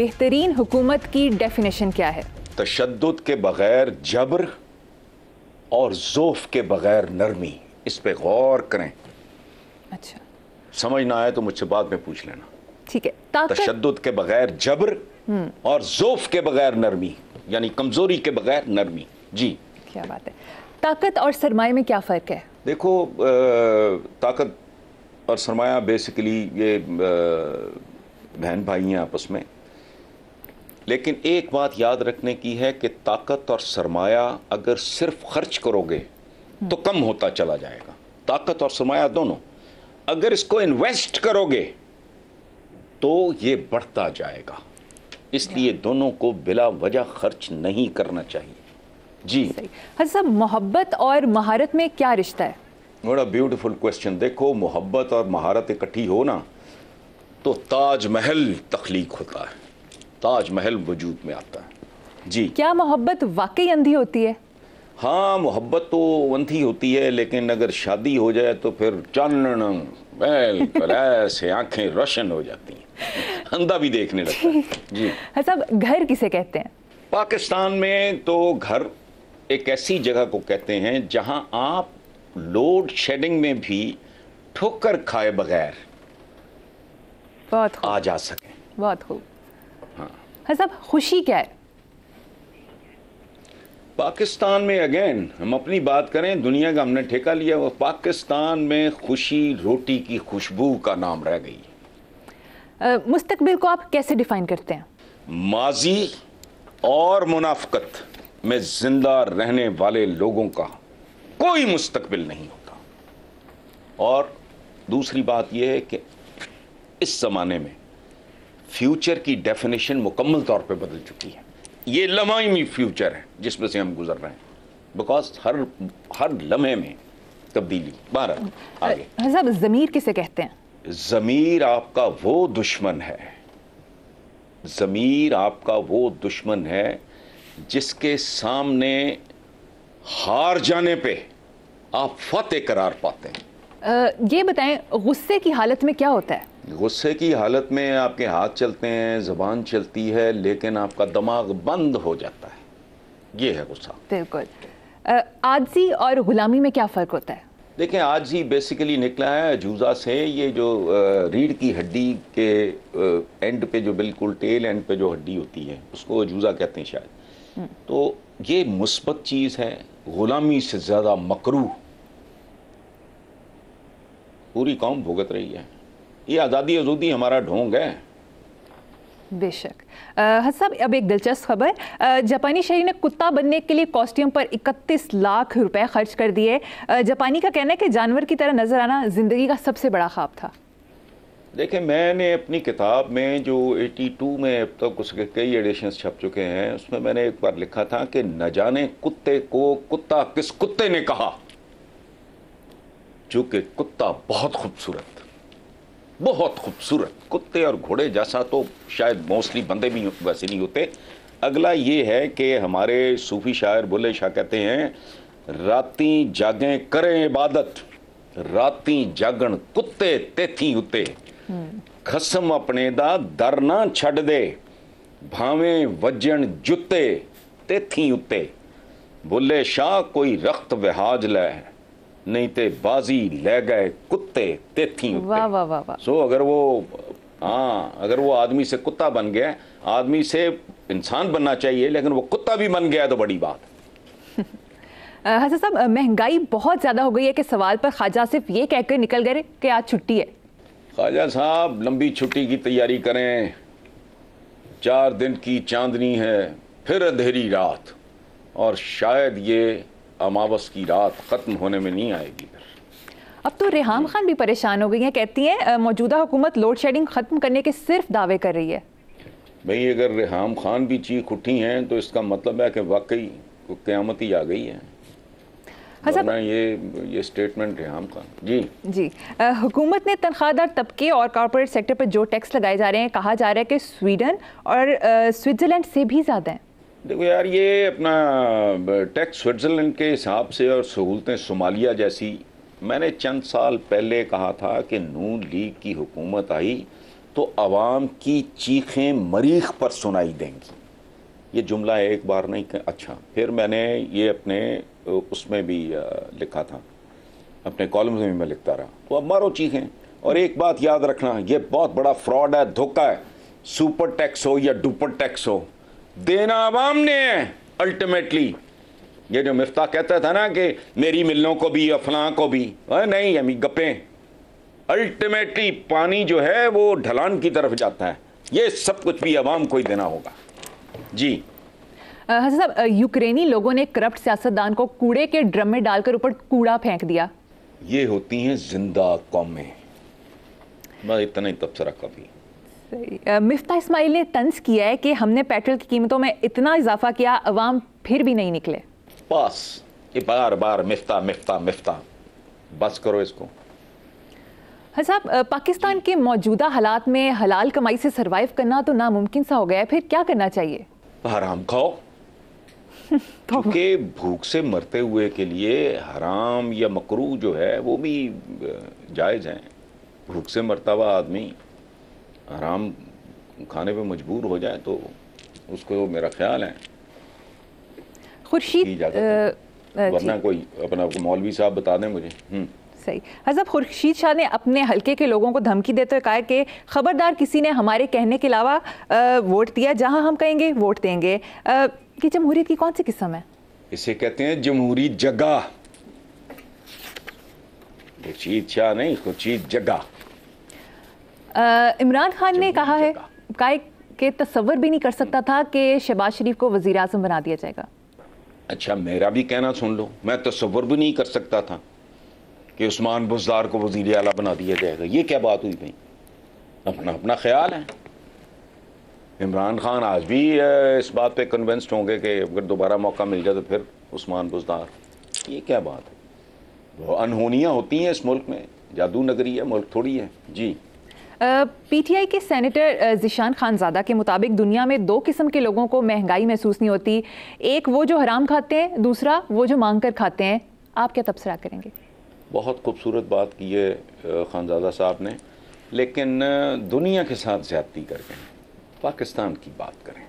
बेहतरीन हुकूमत की डेफिनेशन क्या है तशद के बगैर जबर और जोफ के बगैर नरमी इस पर गौर करें अच्छा समझ ना आए तो मुझसे बाद में पूछ लेना ठीक है तशद के बगैर जबर हम्म। और जोफ के बगैर नरमी यानी कमजोरी के बगैर नरमी जी क्या बात है ताकत और सरमाए में क्या फ़र्क है देखो आ, ताकत और सरमाया बेसिकली ये बहन भाई हैं आपस में लेकिन एक बात याद रखने की है कि ताकत और सरमाया अगर सिर्फ खर्च करोगे तो कम होता चला जाएगा ताकत और सरमाया दोनों अगर इसको इन्वेस्ट करोगे तो ये बढ़ता जाएगा इसलिए दोनों को बिला वजह खर्च नहीं करना चाहिए जी हजर साहब मोहब्बत और महारत में क्या रिश्ता है बड़ा ब्यूटीफुल क्वेश्चन देखो मोहब्बत और महारत इकट्ठी हो ना तो ताजमहल तख्लीक होता है ताजमहल वजूद में आता है जी क्या मोहब्बत वाकई अंधी होती है हाँ मोहब्बत तो अंधी होती है लेकिन अगर शादी हो जाए तो फिर चन्न बिल्कुल ऐसे आंखें रोशन हो जाती हैं अंधा भी देखने लगता है जी हाँ घर किसे कहते हैं पाकिस्तान में तो घर एक ऐसी जगह को कहते हैं जहाँ आप लोड शेडिंग में भी ठोकर खाए बगैर बहुत आ जा सकें बहुत खूब साहब खुशी क्या है पाकिस्तान में अगेन हम अपनी बात करें दुनिया का हमने ठेका लिया वो पाकिस्तान में खुशी रोटी की खुशबू का नाम रह गई मुस्तकबिल को आप कैसे डिफाइन करते हैं माजी और मुनाफकत में जिंदा रहने वाले लोगों का कोई मुस्तबिल नहीं होता और दूसरी बात यह है कि इस ज़माने में फ्यूचर की डेफिनेशन मुकम्मल तौर पर बदल चुकी है ये लमाइमी फ्यूचर है जिसमें से हम गुजर रहे हैं बिकॉज हर हर लम्हे में तब्दीली बारह ज़मीर किसे कहते हैं ज़मीर आपका वो दुश्मन है ज़मीर आपका वो दुश्मन है जिसके सामने हार जाने पे आप फतेह करार पाते हैं आ, ये बताएं गुस्से की हालत में क्या होता है गुस्से की हालत में आपके हाथ चलते हैं ज़बान चलती है लेकिन आपका दिमाग बंद हो जाता है ये है गुस्सा बिल्कुल आजी और ग़ुलामी में क्या फ़र्क होता है देखें आज ही बेसिकली निकला है जूजा से ये जो रीढ़ की हड्डी के एंड पे जो बिल्कुल टेल एंड पे जो हड्डी होती है उसको जूजा कहते हैं शायद हम्म। तो ये मुस्बत चीज़ है ग़ुलामी से ज़्यादा मकरू पूरी कौम भुगत रही है ये आज़ादी आजूदी हमारा ढोंग है बेशक साहब अब एक दिलचस्प खबर जापानी शहरी ने कुत्ता बनने के लिए कॉस्ट्यूम पर 31 लाख रुपए खर्च कर दिए जापानी का कहना है कि जानवर की तरह नज़र आना ज़िंदगी का सबसे बड़ा ख्वाब था देखिए मैंने अपनी किताब में जो 82 में अब तक उसके कई एडिशन छप चुके हैं उसमें मैंने एक बार लिखा था कि न जाने कुत्ते को कुत्ता किस कुत्ते ने कहा चूंकि कुत्ता बहुत खूबसूरत बहुत खूबसूरत कुत्ते और घोड़े जैसा तो शायद मोस्टली बंदे भी वैसे नहीं होते अगला ये है कि हमारे सूफी शायर बोले शाह कहते हैं राती जागें करें इबादत राती जागण कुत्ते तेथी उते खसम अपने दा दर ना ਛੱਡ ਦੇ ਭਾਵੇਂ ਵੱਜਣ ਜੁੱਤੇ ਤੇਥੀ ਉੱਤੇ ਬੁੱਲੇ ਸ਼ਾਹ ਕੋਈ ਰਖਤ ਵਿਹਾਜ ਲੈ नहीं ते बाजी ले गए कुत्ते तेथी वाह वाह वाह वाह सो अगर वो हाँ अगर वो आदमी से कुत्ता बन गया आदमी से इंसान बनना चाहिए लेकिन वो कुत्ता भी बन गया तो बड़ी बात हसन साहब महंगाई बहुत ज़्यादा हो गई है कि सवाल पर ख्वाजा सिर्फ ये कहकर निकल गए कि आज छुट्टी है ख्वाजा साहब लंबी छुट्टी की तैयारी करें चार दिन की चांदनी है फिर अंधेरी रात और शायद ये अमावस की रात ख़त्म होने में नहीं आएगी फिर अब तो रेहाम खान भी परेशान हो गई हैं कहती हैं मौजूदा हुकूमत लोड शेडिंग ख़त्म करने के सिर्फ दावे कर रही है भाई अगर रेहाम खान भी चीख उठी हैं तो इसका मतलब है कि वाकई क्यामती आ गई है हाँ वरना ये ये स्टेटमेंट रेहाम खान जी जी हुकूमत ने तनख्वाहदार तबके और कॉरपोरेट सेक्टर पर जो टैक्स लगाए जा रहे हैं कहा जा रहा है कि स्वीडन और स्विट्ज़रलैंड से भी ज़्यादा है देखो यार ये अपना टैक्स स्विट्ज़रलैंड के हिसाब से और सहूलतें सोमालिया जैसी मैंने चंद साल पहले कहा था कि नून लीग की हुकूमत आई तो आवाम की चीखें मरीख पर सुनाई देंगी ये जुमला एक बार नहीं कर, अच्छा फिर मैंने ये अपने उसमें भी लिखा था अपने कॉलम में भी मैं लिखता रहा तो अब मारो चीखें और एक बात याद रखना ये बहुत बड़ा फ्रॉड है धोखा है सुपर टैक्स हो या डुपर टैक्स हो देना आवाम ने है अल्टीमेटली ये जो मिफ्ता कहता था ना कि मेरी मिलों को भी अफला को भी आ, नहीं अमी गपे अल्टीमेटली पानी जो है वो ढलान की तरफ जाता है ये सब कुछ भी आवाम को ही देना होगा जी हजर साहब यूक्रेनी लोगों ने करप्ट सियासतदान को कूड़े के ड्रम में डालकर ऊपर कूड़ा फेंक दिया ये होती हैं जिंदा कौमें इतना ही तबसरा कभी मिफ्ता इसमाइल ने तंज किया है कि हमने पेट्रोल की कीमतों में इतना इजाफा किया अवाम फिर भी नहीं निकले बस बार बार मिफ्ता मिफ्ता मिफ्ता बस करो इसको हाँ साहब पाकिस्तान के मौजूदा हालात में हलाल कमाई से सरवाइव करना तो नामुमकिन सा हो गया है फिर क्या करना चाहिए हराम खाओ तो- क्योंकि भूख से मरते हुए के लिए हराम या मकरू जो है वो भी जायज़ हैं भूख से मरता हुआ आदमी हराम खाने पे मजबूर हो जाए तो उसको तो मेरा ख्याल है खुर्शीद वरना कोई अपना मौलवी साहब बता दें मुझे हम्म। सही हजब खुर्शीद शाह ने अपने हलके के लोगों को धमकी देते हुए कहा कि ख़बरदार किसी ने हमारे कहने के अलावा वोट दिया जहां हम कहेंगे वोट देंगे कि जमहूरीत की कौन सी किस्म है इसे कहते हैं जमहूरी जगह खुर्शीद शाह नहीं खुर्शीद जगह इमरान खान ने कहा है काय के तस्वर भी नहीं कर सकता था कि शहबाज शरीफ को वजीर अजम बना दिया जाएगा अच्छा मेरा भी कहना सुन लो मैं तस्वर भी नहीं कर सकता था कि उस्मान बुजदार को वजीर अला बना दिया जाएगा ये क्या बात हुई भाई अपना अपना ख्याल है इमरान खान आज भी इस बात पे कन्विंस्ड होंगे कि अगर दोबारा मौका मिल जाए तो फिर उस्मान बुजदार ये क्या बात है अनहोनियाँ होती हैं इस मुल्क में जादू नगरी है मुल्क थोड़ी है जी पीटीआई के सेनेटर जिशान खानजादा के मुताबिक दुनिया में दो किस्म के लोगों को महंगाई महसूस नहीं होती एक वो जो हराम खाते हैं दूसरा वो जो मांग कर खाते हैं आप क्या तबसरा करेंगे बहुत खूबसूरत बात की है खानजादा साहब ने लेकिन दुनिया के साथ ज्यादती करके पाकिस्तान की बात करें